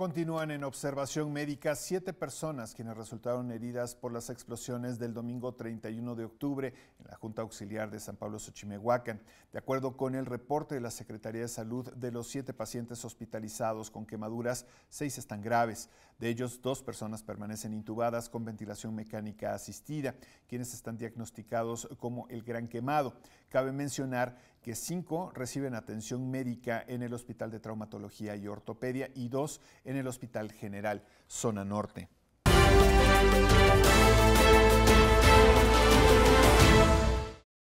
Continúan en observación médica siete personas quienes resultaron heridas por las explosiones del domingo 31 de octubre en la Junta Auxiliar de San Pablo Xochimehuacan. De acuerdo con el reporte de la Secretaría de Salud, de los siete pacientes hospitalizados con quemaduras, seis están graves. De ellos, dos personas permanecen intubadas con ventilación mecánica asistida, quienes están diagnosticados como el gran quemado. Cabe mencionar que cinco reciben atención médica en el Hospital de Traumatología y Ortopedia y dos en el Hospital General, Zona Norte.